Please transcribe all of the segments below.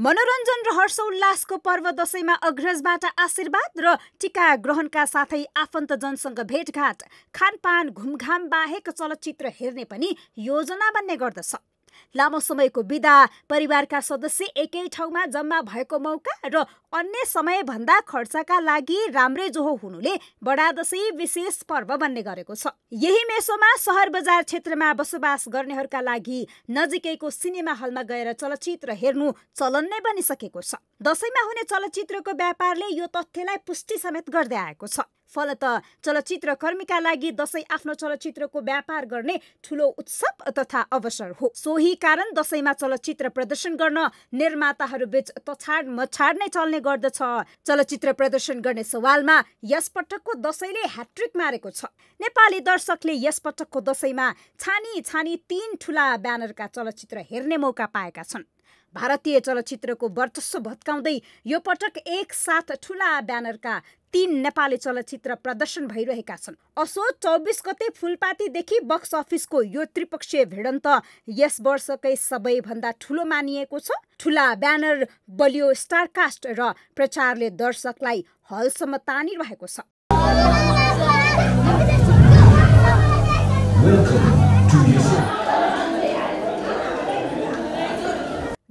मनोरञ्जन र हर्षोल्लासको पर्व दसैँमा अग्रजबाट आशीर्वाद र टिका ग्रहणका साथै आफन्तजनसँग भेटघाट खानपान घुमघाम बाहेक चलचित्र हेर्ने पनि योजना बन्ने गर्दछ लामो समयको विदा परिवारका सदस्य एकै ठाउँमा जम्मा भएको मौका र अन्य समय भन्दा खर्चका लागि राम्रै जोहो हुनुले बडा दसैँ विशेष पर्व बन्ने गरेको छ यही मेसोमा सहर बजार क्षेत्रमा बसोबास गर्नेहरूका लागि नजिकैको सिनेमा हलमा गएर चलचित्र हेर्नु चलन नै बनिसकेको छ दसैँमा हुने चलचित्रको व्यापारले यो तथ्यलाई पुष्टि समेत गर्दै आएको छ फलत कर्मीका लागि दसैँ आफ्नो चलचित्रको व्यापार गर्ने ठुलो उत्सव तथा अवसर हो सोही कारण दसैँमा चलचित्र प्रदर्शन गर्न निर्माताहरू बीच तछाड मछाड नै चल्ने गर्दछ चलचित्र प्रदर्शन गर्ने सवालमा यस पटकको दसैँले ह्याट्रिक मारेको छ नेपाली दर्शकले यस पटकको दसैँमा छानी छानी तीन ठुला ब्यानरका चलचित्र हेर्ने मौका पाएका छन् भारतीय चलचित्रको वर्चस्व भत्काउँदै यो पटक एकसाथ ठुला ब्यानरका तीन नेपाली चलचित्र प्रदर्शन भइरहेका छन् असो चौबिस गते फुलपातीदेखि बक्स अफिसको यो त्रिपक्षीय भिडन्त यस वर्षकै सबैभन्दा ठुलो मानिएको छ ठुला ब्यानर बलियो स्टारकास्ट र प्रचारले दर्शकलाई हलसम्म तानिरहेको छ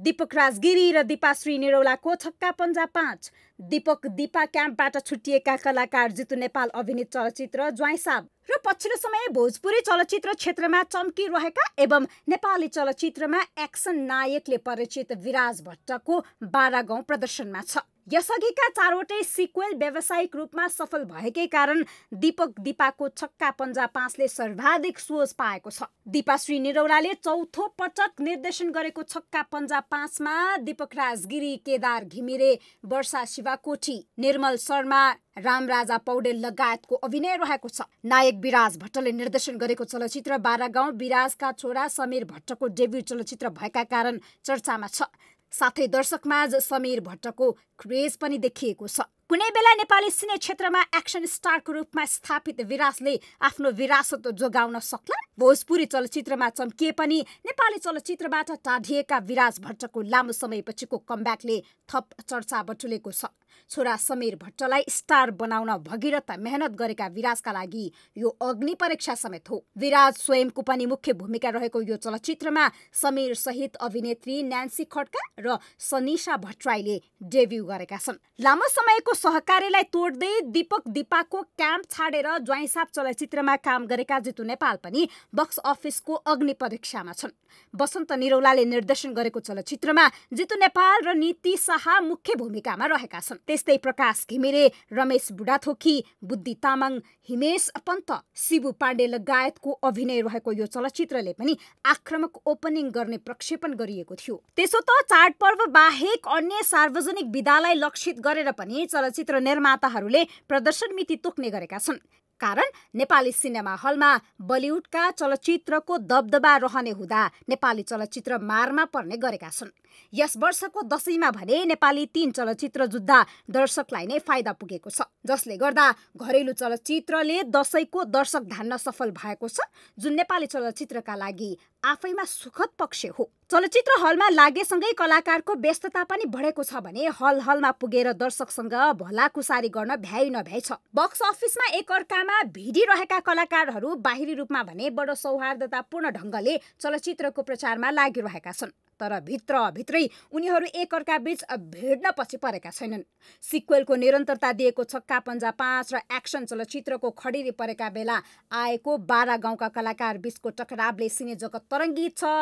दिपक राजगिरी र दिपाश्री निरौलाको छक्का पन्जा पाँच दीपक दिपा क्याम्पबाट छुट्टिएका कलाकार जितु नेपाल अभिनीत चलचित्र ज्वाइसाब र पछिल्लो समय भोजपुरी चलचित्र क्षेत्रमा चम्किरहेका एवं नेपाली चलचित्रमा एक्सन नायकले परिचित विराज भट्टको बारा गाउँ प्रदर्शनमा छ यसअघिका चारवटै सिक्वेल व्यावसायिक रूपमा सफल भएकै कारण दीपक दिपाको छक्का पन्जा पाँचले सर्वाधिक सोच पाएको छ दिपा श्री निरौलाले चौथो पटक निर्देशन गरेको छक्का पन्जा पाँचमा दीपक राजगिरी केदार घिमिरे वर्षा शिवाकोठी निर्मल शर्मा रामराजा पौडेल लगायतको अभिनय रहेको छ नायक विराज भट्टले निर्देशन गरेको चलचित्र बाह्र गाउँ विराजका छोरा समीर भट्टको डेब्यू चलचित्र भएका कारण चर्चामा छ साथै दर्शकमाझ समीर भट्टको क्रेज पनि देखिएको छ कुनै बेला नेपाली सिने क्षेत्रमा एक्सन स्टारको रूपमा स्थापित विरासले आफ्नो विरासत जोगाउन सक्ला भोजपुरी चलचित्रमा चम्किए पनि नेपाली चलचित्रबाट टाढिएका विराज भट्टको लामो समयपछिको कमब्याकले थप चर्चा बटुलेको छ छोरा समीर भट्टलाई स्टार बनाउन भगीरथ मेहनत गरेका विराजका लागि यो अग्नि परीक्षा समेत हो विराज स्वयंको पनि मुख्य भूमिका रहेको यो चलचित्रमा समीर सहित अभिनेत्री न्यान्सी खड्का र सनिषा भट्टराईले डेब्यू गरेका छन् लामो समयको सहकार्यलाई तोड्दै दीपक दिपाको क्याम्प छाडेर ज्वाइसाप चलचित्रमा काम गरेका जितु नेपाल पनि बक्स अफिसको अग्नि परीक्षामा छन् बसन्त निरौलाले निर्देशन गरेको चलचित्रमा जितु नेपाल र नीति शाह मुख्य भूमिकामा रहेका छन् त्यस्तै प्रकाश घिमिरे रमेश बुढाथोकी बुद्धि तामाङ हिमेश पन्त शिवु पाण्डे लगायतको अभिनय रहेको यो चलचित्रले पनि आक्रामक ओपनिङ गर्ने प्रक्षेपण गरिएको थियो त्यसो त चाडपर्व बाहेक अन्य सार्वजनिक विधा जनतालाई लक्षित गरेर पनि चलचित्र निर्माताहरूले प्रदर्शन मिति तोक्ने गरेका छन् कारण नेपाली सिनेमा हलमा बलिउडका चलचित्रको दबदबा रहने हुँदा नेपाली चलचित्र मारमा पर्ने गरेका छन् यस वर्षको दसैँमा भने नेपाली तीन चलचित्र जुद्धा दर्शकलाई नै फाइदा पुगेको छ जसले गर्दा घरेलु चलचित्रले दसैँको दर्शक धान्न सफल भएको छ जुन नेपाली चलचित्रका लागि आफैमा सुखद पक्ष हो चलचित्र हलमा लागेसँगै कलाकारको व्यस्तता पनि बढेको छ भने हल हलमा पुगेर दर्शकसँग भलाकुसारी गर्न भ्याइ नभ्याइ छ बक्स अफिसमा एकअर्कामा भिडिरहेका कलाकारहरू बाहिरी रूपमा भने बडो सौहार्दतापूर्ण ढङ्गले चलचित्रको प्रचारमा लागिरहेका छन् तर भित्र भित्रै उनीहरू एकअर्का बीच भेट्न पछि परेका छैनन् सिक्वेलको निरन्तरता दिएको छक्का पन्जा पाँच र एक्सन चलचित्रको खडेरी परेका बेला आएको बाह्र गाउँका कलाकार बीचको टकरावले सिने जगत तरङ्गित छ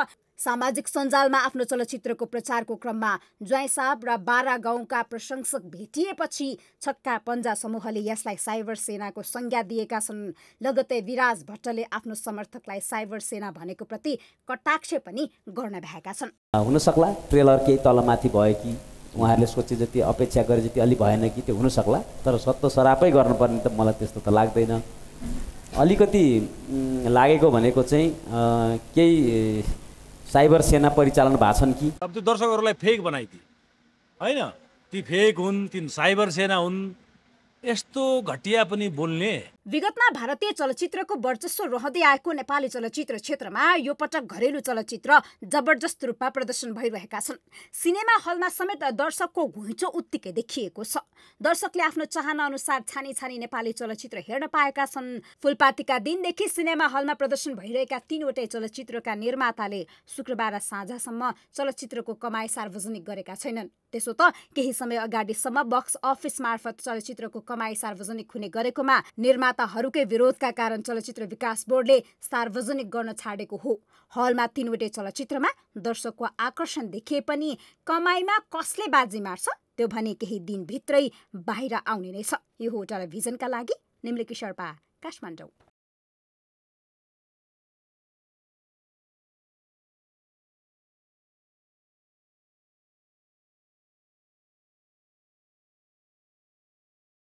सामाजिक सञ्जालमा आफ्नो चलचित्रको प्रचारको क्रममा ज्वाइँ साहब र बारा गाउँका प्रशंसक भेटिएपछि छक्का पन्जा समूहले यसलाई साइबर सेनाको संज्ञा दिएका छन् लगतै विराज भट्टले आफ्नो समर्थकलाई साइबर सेना भनेको प्रति कटाक्ष पनि गर्न भएका छन् हुनसक्ला ट्रेलर केही तलमाथि भयो कि उहाँहरूले सोचे जति अपेक्षा गरे जति अलि भएन कि त्यो हुनसक्ला तर सत्य सरापै गर्नुपर्ने त मलाई त्यस्तो त लाग्दैन अलिकति लागेको भनेको चाहिँ केही साइबर सेना परिचालन भएको छन् कि अब त्यो दर्शकहरूलाई फेक बनाइदिए होइन ती फेक हुन् ती साइबर सेना हुन् यस्तो घटिया पनि बोल्ने विगतमा भारतीय चलचित्रको वर्चस्व रहँदै आएको नेपाली चलचित्र क्षेत्रमा यो पटक घरेलु चलचित्र जबरजस्त रूपमा प्रदर्शन भइरहेका छन् सिनेमा हलमा समेत दर्शकको घुइँचो उत्तिकै देखिएको छ दर्शकले आफ्नो चाहना अनुसार छानी छानी नेपाली चलचित्र हेर्न पाएका छन् फुलपातीका दिनदेखि सिनेमा हलमा प्रदर्शन भइरहेका तीनवटै चलचित्रका निर्माताले शुक्रबार साँझसम्म चलचित्रको कमाई सार्वजनिक गरेका छैनन् त्यसो त केही समय अगाडिसम्म बक्स अफिस मार्फत चलचित्रको कमाई सार्वजनिक हुने गरेकोमा निर्माता निर्माताहरूकै विरोधका कारण चलचित्र विकास बोर्डले सार्वजनिक गर्न छाडेको हो हलमा तिनवटै चलचित्रमा दर्शकको आकर्षण देखिए पनि कमाइमा कसले बाजी मार्छ त्यो भने केही दिनभित्रै बाहिर आउने नै छ यो हो टेलिभिजनका लागि निम्लेकी शर्पा काठमाडौँ